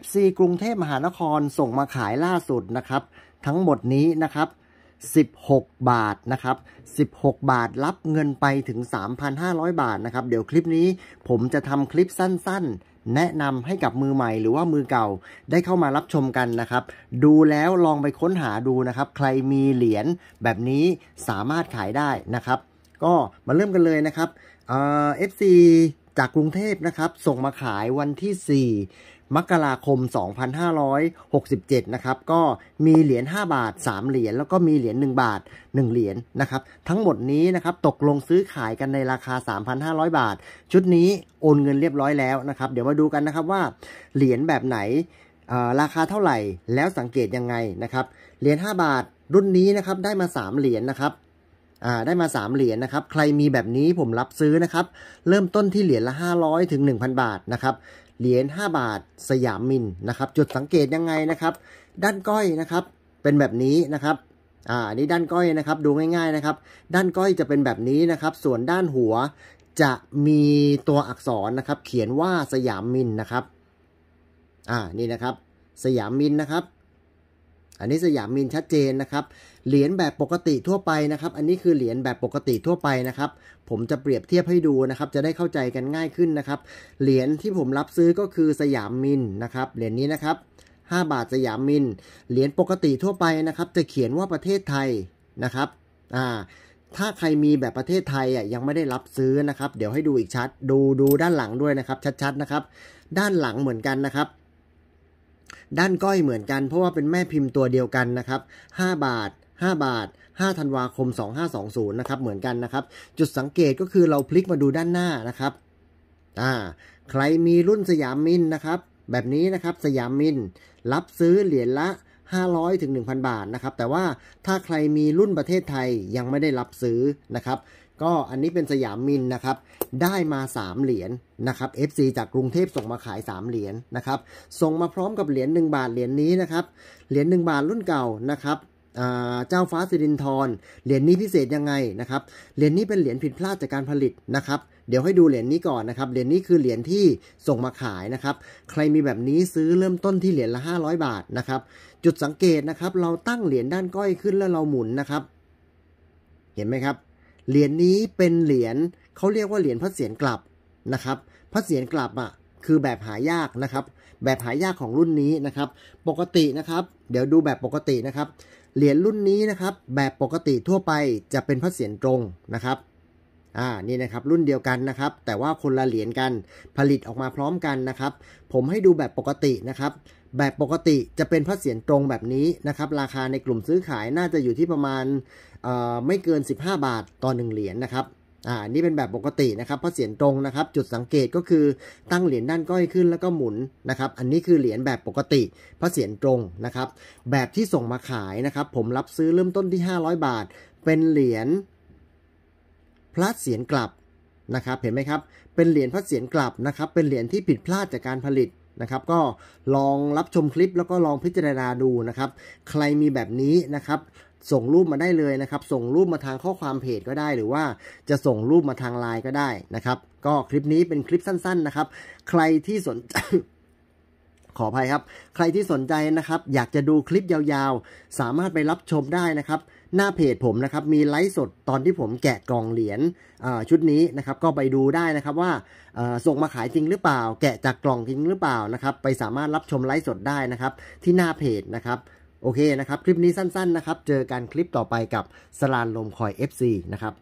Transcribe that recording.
FC กรุงเทพมหานครส่งมาขายล่าสุดนะครับ ทั้งหมดนี้นะครับ16 บาทนะครับ16 บาทรับเงินไปถึง 3,500 บาทนะครับ เดี๋ยวคลิปนี้ผมจะทำคลิปสั้นๆ แนะนำให้กับมือใหม่ หรือว่ามือเก่าได้เข้ามารับชมกันนะครับ ดูแล้วลองไปค้นหาดูนะครับ ใครมีเหรียญแบบนี้สามารถขายได้นะครับ ก็มาเริ่มกันเลยนะครับเอฟซีจากกรุงเทพนะครับ ส่งมาขายวันที่ 4มกราคม 2567 นะครับ ก็มีเหรียญ 5 บาท 3 เหรียญ แล้วก็มีเหรียญ 1 บาท 1 เหรียญนนะครับ ทั้งหมดนี้นะครับ ตกลงซื้อขายกันในราคา 3,500 บาท ชุดนี้โอนเงินเรียบร้อยแล้วนะครับ เดี๋ยวมาดูกันนะครับว่า เหรียญแบบไหน ราคาเท่าไหร่ แล้วสังเกตยังไงนะครับ เหรียญ 5 บาทรุ่นนี้นะครับ ได้มา 3 เหรียญนนะครับ ได้มา 3 เหรียญนะครับ ใครมีแบบนี้ผมรับซื้อนะครับ เริ่มต้นที่เหรียญละ 500 ถึง 1,000 บาทนะครับเหรียญ5บาทสยามมินนะครับ จุดสังเกตยังไงนะครับ ด้านก้อยนะครับ เป็นแบบนี้นะครับ อ่านนี้ด้านก้อยนะครับ ดูง่ายๆนะครับ ด้านก้อยจะเป็นแบบนี้นะครับ ส่วนด้านหัวจะมีตัวอักษรนะครับ เขียนว่าสยามมินนะครับ อ่า นี่นะครับ สยามมินนะครับอันนี้สยามมินชัดเจนนะครับ เหรียญแบบปกติทั่วไปนะครับ อันนี้คือเหรียญแบบปกติทั่วไปนะครับ ผมจะเปรียบเทียบให้ดูนะครับ จะได้เข้าใจกันง่ายขึ้นนะครับ เหรียญที่ผมรับซื้อก็คือสยามมินนะครับ เหรียญนี้นะครับ 5 บาทสยามมิน เหรียญปกติทั่วไปนะครับ จะเขียนว่าประเทศไทยนะครับอ่าถ้าใครมีแบบประเทศไทยอ่ะยังไม่ได้รับซื้อนะครับ เดี๋ยวให้ดูอีกชัด ดูดูด้านหลังด้วยนะครับ ชัดๆนะครับ ด้านหลังเหมือนกันนะครับด้านก้อยเหมือนกันเพราะว่าเป็นแม่พิมพ์ตัวเดียวกันนะครับ 5 บาท 5 บาท5ธันวาคม 2520นะครับเหมือนกันนะครับ จุดสังเกตก็คือเราพลิกมาดูด้านหน้านะครับอ่าใครมีรุ่นสยามมินนะครับ แบบนี้นะครับ สยามมินรับซื้อเหรียญละ 500ถึง1,000 บาทนะครับ แต่ว่าถ้าใครมีรุ่นประเทศไทยยังไม่ได้รับซื้อนะครับก็อันนี้เป็นสยามมินนะครับ ได้มา3เหรียญนะครับ FC จากกรุงเทพส่งมาขาย3เหรียญนะครับ ส่งมาพร้อมกับเหรียญ1บาท เหรียญนนี้นะครับ เหรียญ1บาทรุ่นเก่านะครับเจ้าฟ้าสิรินทรเหรียญนี้พิเศษยังไงนะครับเหรียญนี้เป็นเหรียญผิดพลาดจากการผลิตนะครับ เดี๋ยวให้ดูเหรียญนี้ก่อนนะครับเหรียญนี้คือเหรียญที่ส่งมาขายนะครับ ใครมีแบบนี้ซื้อเริ่มต้นที่เหรียญละ500บาทนะครับ จุดสังเกตนะครับ เราตั้งเหรียญด้านก้อยขึ้นแล้วเราหมุนนะครับ เห็นไหมครับเหรียญนนี้เป็นเหรียญเขาเรียกว่าเหรียญพระเสียรกลับนะครับพระเสียรกลับอ่ะคือแบบหายากนะครับ แบบหายากของรุ่นนี้นะครับ ปกตินะครับเดี๋ยวดูแบบปกตินะครับเหรียญรุ่นนี้นะครับ แบบปกติทั่วไปจะเป็นพระเสียรตรงนะครับอ่า นี่นะครับรุ่นเดียวกันนะครับแต่ว่าคนละเหรียญกันผลิตออกมาพร้อมกันนะครับ ผมให้ดูแบบปกตินะครับแบบปกติจะเป็นพระเศียรตรงแบบนี้นะครับราคาในกลุ่มซื้อขายน่าจะอยู่ที่ประมาณไม่เกิน 15 บาทต่อ 1 เหรียญนนะครับอ่า นี่เป็นแบบปกตินะครับพระเสียรตรงนะครับ จุดสังเกตก็คือตั้งเหรียญด้านก้อยขึ้นแล้วก็หมุนนะครับ อันนี้คือเหรียญแบบปกติพระเสียรตรงนะครับแบบที่ส่งมาขายนะครับ ผมรับซื้อเริ่มต้นที่ 500 บาท เป็นเหรียญพลาดเสียนกลับนะครับ เห็นไหมครับ เป็นเหรียญพลาดเสียนกลับนะครับ เป็นเหรียญที่ผิดพลาดจากการผลิตนะครับ ก็ลองรับชมคลิปแล้วก็ลองพิจารณาดูนะครับ ใครมีแบบนี้นะครับ ส่งรูปมาได้เลยนะครับ ส่งรูปมาทางข้อความเพจก็ได้หรือว่าจะส่งรูปมาทางไลน์ก็ได้นะครับ ก็คลิปนี้เป็นคลิปสั้นๆนะครับ ใครที่สนใจขออภัยครับ ใครที่สนใจนะครับ อยากจะดูคลิปยาวๆ สามารถไปรับชมได้นะครับ หน้าเพจผมนะครับ มีไลฟ์สดตอนที่ผมแกะกล่องเหรียญชุดนี้นะครับ ก็ไปดูได้นะครับว่าส่งมาขายจริงหรือเปล่า แกะจากกล่องจริงหรือเปล่านะครับ ไปสามารถรับชมไลฟ์สดได้นะครับที่หน้าเพจนะครับ โอเคนะครับ คลิปนี้สั้นๆนะครับ เจอกันคลิปต่อไปกับสลานลมคอย FC นะครับ